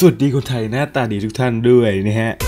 สวัสดีคนไทย หน้าตาดีทุกท่านด้วยนะฮะ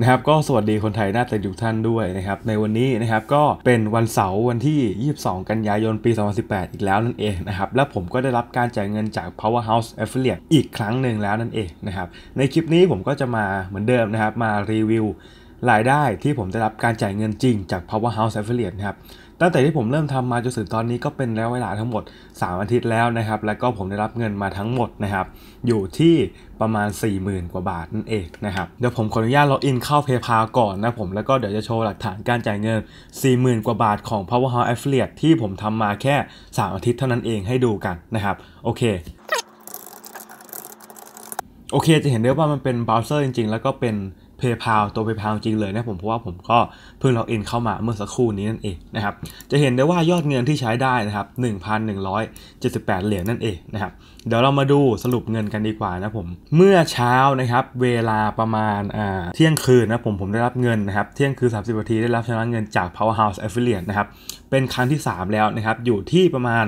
นะครับก็สวัสดีคนไทยหน้าเต็ทุกท่านด้วยนะครับในวันนี้นะครับก็เป็นวันเสาร์วันที่ 22 กันยายนปี 2018 อีกแล้วนั่นเองนะครับและผมก็ได้รับการจ่ายเงินจาก Powerhouse Affiliate อีกครั้งหนึ่งแล้วนั่นเองนะครับในคลิปนี้ผมก็จะมาเหมือนเดิมนะครับมารีวิว รายได้ที่ผมได้รับการจ่ายเงินจริงจาก Powerhouse Affiliate นะครับตั้งแต่ที่ผมเริ่มทำมาจนถึงตอนนี้ก็เป็นระยะเวลาทั้งหมด 3 อาทิตย์แล้วนะครับ แล้วก็ผมได้รับเงินมาทั้งหมดนะครับ อยู่ที่ประมาณ 40,000 กว่าบาทนั่นเองนะครับ เดี๋ยวผมขออนุญาตล็อกอินเข้า PayPal ก่อนนะผม แล้วก็เดี๋ยวจะโชว์หลักฐานการจ่ายเงิน 40,000 กว่าบาทของ Powerhouse Affiliate ที่ผมทำมาแค่ 3 อาทิตย์เท่านั้นเองให้ดูกันนะครับ โอเค โอเค จะเห็นได้ว่ามันเป็นเบราว์เซอร์จริง ๆ แล้วก็เป็น PayPal ตัว PayPal จริงเลยนะผมเพราะว่าผมก็เพิ่งเราเอ็นเข้ามาเมื่อสักครู่นี้นั่นเองนะครับจะเห็นได้ว่ายอดเงินที่ใช้ได้นะครับ1,178 เหรียญนั่นเองนะครับเดี๋ยวเรามาดูสรุปเงินกันดีกว่านะผมเมื่อเช้านะครับเวลาประมาณเที่ยงคืนนะผมผมได้รับเงินนะครับเที่ยงคืน30นาทีได้รับชำระเงินจาก Powerhouse Affiliate นะครับเป็นครั้งที่ 3 แล้วนะครับ อยู่ที่ประมาณ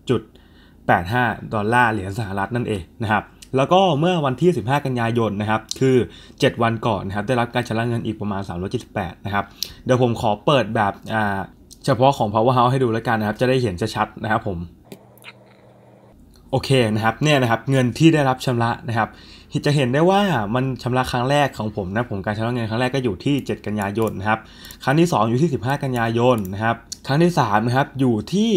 858.85 ดอลลาร์เหรียญสหรัฐนั่นเองนะครับแล้วก็เมื่อวันที่ 15 กันยายน นะครับ คือ 7 วันก่อนนะครับ ได้รับการชำระเงินอีกประมาณ 378 นะครับ เดี๋ยวผมขอเปิดแบบ อ่า เฉพาะของ Powerhouse ให้ดูแล้วกันนะครับ จะได้เห็นชัดๆนะครับผม โอเค นะครับ เนี่ยนะครับ เงินที่ได้รับชำระนะครับ จะเห็นได้ว่ามันชำระครั้งแรกของผมนะ ผมการชำระเงินครั้งแรกก็อยู่ที่ 7 กันยายน นะครับ ครั้งที่ 2 อยู่ที่ 15 กันยายน นะครับ ครั้งที่ 3 นะครับ อยู่ที่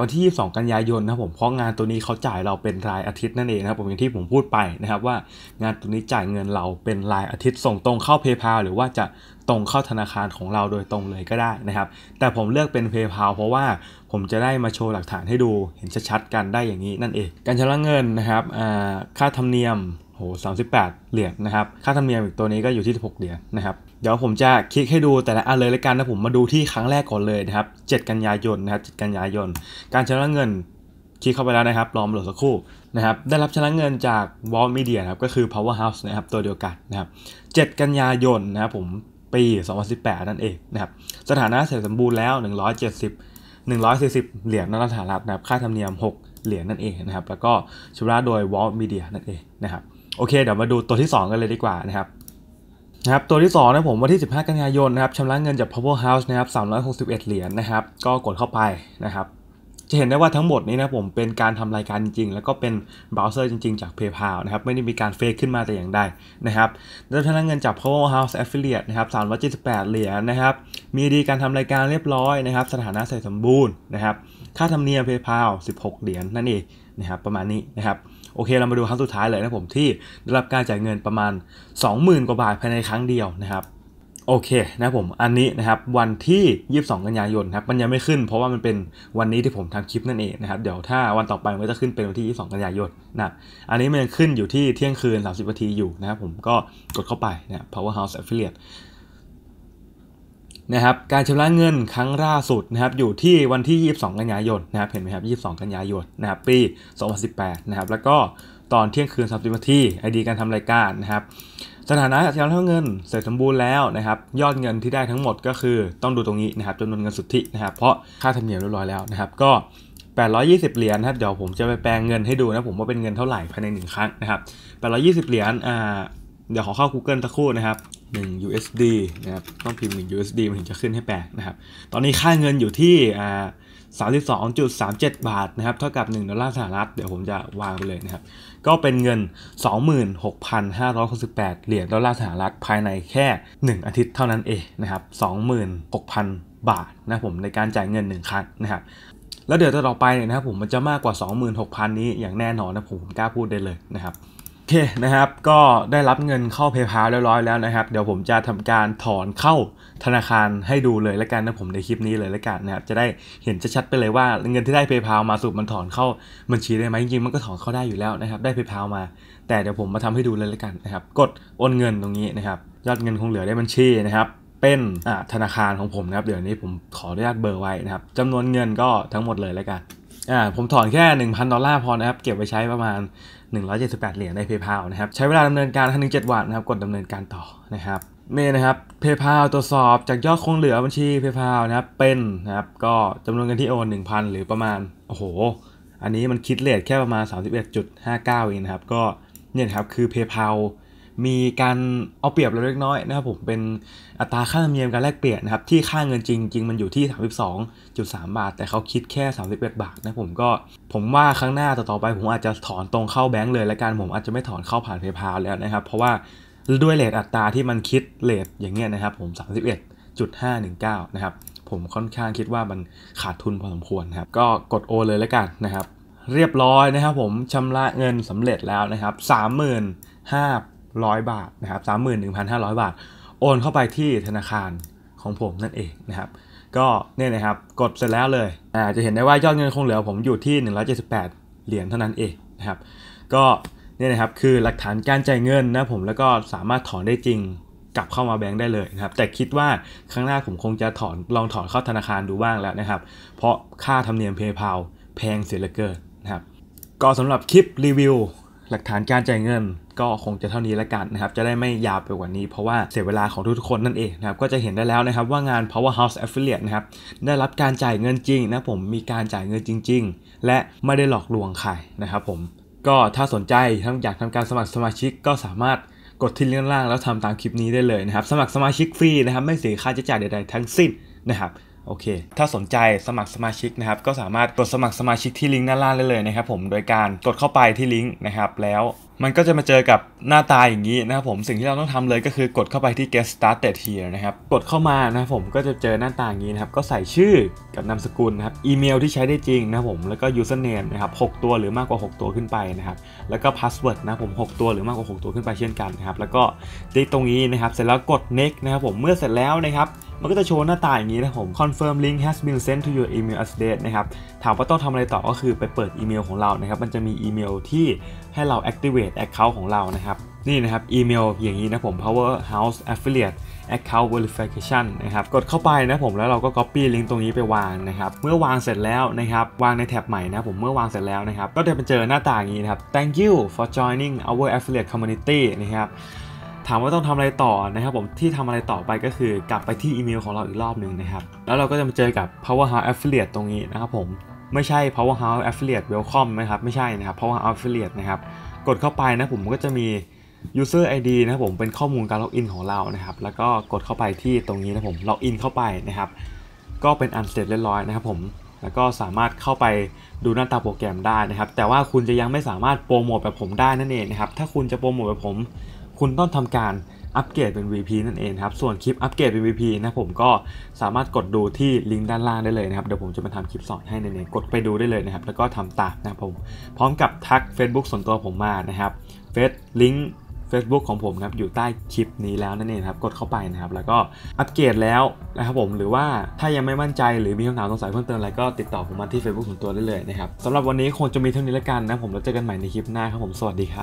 วันที่22กันยายนนะผมเพราะงานตัวนี้เขาจ่ายเราเป็นรายอาทิตย์นั่นเองนะครับผมอย่างที่ผมพูดไปนะครับว่างานตัวนี้จ่ายเงินเราเป็นรายอาทิตย์ส่งตรงเข้า PayPal หรือว่าจะตรงเข้าธนาคารของเราโดยตรงเลยก็ได้นะครับ แต่ผมเลือกเป็น PayPal เพราะว่าผมจะได้มาโชว์หลักฐานให้ดูเห็นชัดๆกันได้อย่างนี้นั่นเอง การชำระเงินนะครับค่าธรรมเนียมโห 38 เหรียญนะครับค่าธรรมเนียมอีกตัวนี้ก็อยู่ที่16เหรียญนะครับเดี๋ยวผมจะคลิกให้ดูแต่ละอันเลยละกันนะผมมาดูที่ครั้งแรกก่อนเลยนะครับ 7 กันยายนนะครับ 7 กันยายน การชำระเงินคลิกเข้าไปแล้วนะครับ รอมโหลดสักครู่ นะครับ ได้รับชำระเงินจาก Wall Media นะครับ ก็คือ Powerhouse นะครับ ตัวเดียวกันนะครับ 7 กันยายนนะครับผมปี 2018 นั่นเองนะครับ สถานะเสร็จสมบูรณ์แล้ว 170 140 เหรียญนสหรัฐนะครับ ค่าธรรมเนียม 6 เหรียญนั่นเองนะครับ แล้วก็ชำระโดยวอลมีเดียนั่นเองนะครับ โอเค เดี๋ยวมาดูตัวที่ 2 กันเลยดีกว่านะครับนะครับตัวที่2นะผมวันที่ 15 กันยายนนะครับชำระเงินจาก Power House นะครับ361 เหรียญนนะครับ ก็กดเข้าไปนะครับ จะเห็นได้ว่าทั้งหมดนี้นะผมเป็นการทำรายการจริงๆแล้วก็เป็นเบราว์เซอร์จริง ๆ จาก PayPal นะครับไม่ได้มีการเฟกขึ้นมาแต่อย่างใดนะครับได้ชำระเงินจาก Powerhouse Affiliate นะครับ378 เหรียญนะครับ มีดีการทำรายการเรียบร้อยนะครับ สถานะใส่สมบูรณ์นะครับ ค่าธรรมเนียม PayPal 16 เหรียญนั่นเองนะครับ ประมาณนี้นะครับโอเคเรามาดูครั้งสุดท้ายเลยนะผมที่ได้รับการจ่ายเงินประมาณ 20,000 กว่าบาทภายในครั้งเดียวนะครับโอเคนะผมอันนี้นะครับวันที่ 22 กันยายนครับมันยังไม่ขึ้นเพราะว่ามันเป็นวันนี้ที่ผมทำคลิปนั่นเองนะครับเดี๋ยวถ้าวันต่อไปมันจะขึ้นเป็นวันที่ 22 กันยายนนะอันนี้มันยังขึ้นอยู่ที่เที่ยงคืน 30นาทีอยู่นะครับผมก็กดเข้าไปนะ Powerhouse Affiliate นะครับการชำระเงินครั้งล่าสุดนะครับอยู่ที่วันที่ 22 กันยายนนะครับ เห็นไหมครับ 22 กันยายนนะครับปี 2018นะครับแล้วก็ตอนเที่ยงคืน 30นาทีไอดีการทำรายการนะครับสถานะการชำระเงินเสร็จสมบูรณ์แล้วนะครับ ยอดเงินที่ได้ทั้งหมดก็คือต้องดูตรงนี้นะครับจำนวนเงินสุทธินะครับเพราะค่าธรรมเนียมเรียบร้อยแล้วนะครับ ก็ 820 เหรียญนะครับเดี๋ยวผมจะไปแปลงเงินให้ดูนะผมว่าเป็นเงินเท่าไหร่ภายใน1ครั้งนะครับ820 เหรียญอ่าเดี๋ยวขอเข้า Google ตะคู่นะครับ1 USD นะครับต้องพิมพ์1 USD มันถึงจะขึ้นให้แปลกนะครับ ตอนนี้ค่าเงินอยู่ที่อา32.37 บาทนะครับเท่ากับ 1 ดอลลาร์สหรัฐ เดี๋ยวผมจะวางไปเลยนะครับ ก็เป็นเงิน 26,568เหรียญดอลลาร์สหรัฐ ภายในแค่ 1 อาทิตย์เท่านั้นเองนะครับ 26,000 บาทนะผมในการจ่ายเงิน 1 ครั้งนะครับแล้วเดี๋ยวต่อไปเนี่ยนะครับผมมันจะมากกว่า 26,000นี้อย่างแน่นอนนะผมกล้าพูดได้เลยนะครับโอเคนะครับ ก็ได้รับเงินเข้าเพย์พาเรียบร้อยแล้วนะครับ เดี๋ยวผมจะทำการถอนเข้าธนาคารให้ดูเลยละกันนะผมในคลิปนี้เลยละกันนะครับจะได้เห็นชัด ๆ ไปเลยว่าเงินที่ได้ PayPal มาสุดมันถอนเข้าบัญชีได้ไหมจริงๆ มันก็ถอนเข้าได้อยู่แล้วนะครับ ได้ PayPal มา แต่เดี๋ยวผมมาทำให้ดูเลยละกันนะครับกดโอนเงินตรงนี้นะครับยอดเงินคงเหลือได้บัญชีนะครับเป็นธนาคารของผมนะครับเดี๋ยวนี้ผมขออนุญาตเบอร์ไว้นะครับจำนวนเงินก็ทั้งหมดเลยละกันอ่าผมถอนแค่1,000ดอลลาร์พอนะครับเก็บไว้ใช้ประมาณ178 เหรียญใน PayPal นะครับ ใช้เวลาดำเนินการทันึง7วันนะครับกดดำเนินการต่อนะครับนี่นะครับ PayPal ตรวจสอบจากยอดคงเหลือบัญชี PayPal นะครับ เป็นนะครับ ก็จำนวนเงินที่โอน1,000 หรือประมาณ โอ้โห อันนี้มันคิดเลทแค่ประมาณ 31.59เองนะครับ ก็เนี่ยครับคือ PayPal มีการเอาเปรียบเราเล็กน้อยนะครับผมเป็นอัตราค่าธรรมเนียมการแลกเปลี่ยนนะครับที่ค่าเงินจริงจริงมันอยู่ที่32.3บาทแต่เขาคิดแค่31บาทนะผมก็ผมว่าครั้งหน้าต่ออไปผมอาจจะถอนตรงเข้าแบงก์เลยและการผมอาจจะไม่ถอนเข้าผ่านเพย์พาแล้วนะครับเพราะว่าด้วยเลทอัตราที่มันคิดเลทอย่างเงี้ยนะครับผม 31.519นะครับผมค่อนข้างคิดว่ามันขาดทุนพอสมควรครับก็กดโอเลยแล้วกันนะครับเรียบร้อยนะครับผมชำระเงินสำเร็จแล้วนะครับ1 0 0บาท นะครับ 31,500บาท โอนเข้าไปที่ธนาคารของผมนั่นเองนะครับก็เนี่ยนะครับกดเสร็จแล้วเลยอ่าจะเห็นได้ว่ายอดเงินคงเหลือผมอยู่ที่ 178 เหรียญเท่านั้นเองนะครับก็เนี่ยนะครับคือหลักฐานการจ่ายเงินนะผมแล้วก็สามารถถอนได้จริง กลับเข้ามาแบงค์ได้เลยนะครับแต่คิดว่าครั้งหน้าผมคงจะถอนลองถอนเข้าธนาคารดูบ้างแล้วนะครับ เพราะค่าธรรมเนียมเพย์พาแพงเสียเหลือเกินนะครับก็สำหรับคลิปรีวิวหลักฐานการจ่ายเงินก็คงจะเท่านี้ละกันนะครับ จะได้ไม่ยาวไปกว่านี้ เพราะว่าเสียเวลาของทุกๆคนนั่นเองนะครับ ก็จะเห็นได้แล้วนะครับว่างาน powerhouse affiliate นะครับ ได้รับการจ่ายเงินจริงนะผมมีการจ่ายเงินจริง ๆ และไม่ได้หลอกลวงใครนะครับผม ก็ถ้าสนใจทั้งอยากทำการสมัครสมาชิก ก็สามารถกดที่ลิงก์ล่าง แล้วทำตามคลิปนี้ได้เลยนะครับ สมัครสมาชิกฟรีนะครับ ไม่เสียค่าใช้จ่ายใดๆ ทั้งสิ้นนะครับ โอเค ถ้าสนใจสมัครสมาชิกนะครับ ก็สามารถกดสมัครสมาชิกที่ลิงก์ด้านล่างได้เลยนะครับผม โดยการกดเข้าไปที่ลิงก์นะครับแล้วมันก็จะมาเจอกับหน้าตาอย่างนี้นะครับผมสิ่งที่เราต้องทำเลยก็คือกดเข้าไปที่ get started here นะครับกดเข้ามานะครับผมก็จะเจอหน้าตาอย่างนี้นะครับก็ใส่ชื่อกับนามสกุลนะครับอีเมลที่ใช้ได้จริงนะครับผมแล้วก็ username นะครับ6ตัวหรือมากกว่า 6 ตัวขึ้นไปนะครับ แล้วก็ password นะผม 6 ตัวหรือมากกว่า 6 ตัวขึ้นไปเช่นกันนะครับแล้วก็ที่ตรงนี้นะครับ เสร็จแล้วกด next นะครับผมเมื่อเสร็จแล้วนะครับมันก็จะโชว์หน้าตาอย่างนี้นะผม confirm link has been sent to your email address นะครับถามว่าต้องทำอะไรต่อก็คือไปเปิดอีเมล ของเรานะครับ มันจะมีอีเมลที่ให้เรา activate account ของเรานะครับ นี่นะครับอีเมล อย่างนี้นะผม powerhouse affiliate account verification นะครับกดเข้าไปนะผมแล้วเราก็ copy ล i n k ตรงนี้ไปวางนะครับเมื่อวางเสร็จแล้วนะครับวางในแท็บใหม่นะผมเมื่อวางเสร็จแล้วนะครับ ก็จะไปเจอหน้าต่างนี้นะครับ thank you for joining our affiliate community นะครับถามว่าต้องทำอะไรต่อนะครับ ผมที่ทำอะไรต่อไปก็คือกลับไปที่อีเมล ของเราอีกรอบหนึ่งนะครับแล้วเราก็จะมาเจอกับ Powerhouse Affiliate ตรงนี้นะครับผมไม่ใช่ Powerhouse Affiliate Welcome นะครับไม่ใช่นะครับ Powerhouse Affiliate นะครับกดเข้าไปนะผมก็จะมี user id นะผมเป็นข้อมูลการล็อกอินของเรานะครับ แล้วก็กดเข้าไปที่ตรงนี้นะผมล็อกอินเข้าไปนะครับ ก็เป็นอันเสร็จเรียบร้อยนะครับผมแล้วก็สามารถเข้าไปดูหน้าตาโปรแกรมได้นะครับ แต่ว่าคุณจะยังไม่สามารถโปรโมทแบบผมได้นั่นเองนะครับถ้าคุณจะโปรโมทแบบผมคุณต้องทำการอัปเกรดเป็น VP นั่นเองครับส่วนคลิปอัปเกรดเป็น VP นะผมก็สามารถกดดูที่ลิงก์ด้านล่างได้เลยนะครับเดี๋ยวผมจะมาทำคลิปสอนให้ในนี้กดไปดูได้เลยนะครับแล้วก็ทำตามนะผมพร้อมกับทัก Facebook ส่วนตัวผมมานะครับเฟซลิงก์ Facebook ของผมครับอยู่ใต้คลิปนี้แล้วนั่นเองครับกดเข้าไปนะครับแล้วก็อัปเกรดแล้วนะครับผมหรือว่าถ้ายังไม่มั่นใจหรือมีคำถามสงสัยเพิ่มเติมอะไรก็ติดต่อผมมาที่ Facebook ส่วนตัวได้เลยนะครับสำหรับวันนี้คงจะมีเท่านี้แล้วกันนะผมแล้วเจอกันใหม่ในคลิปหน้าครับผมสวัสดีครับ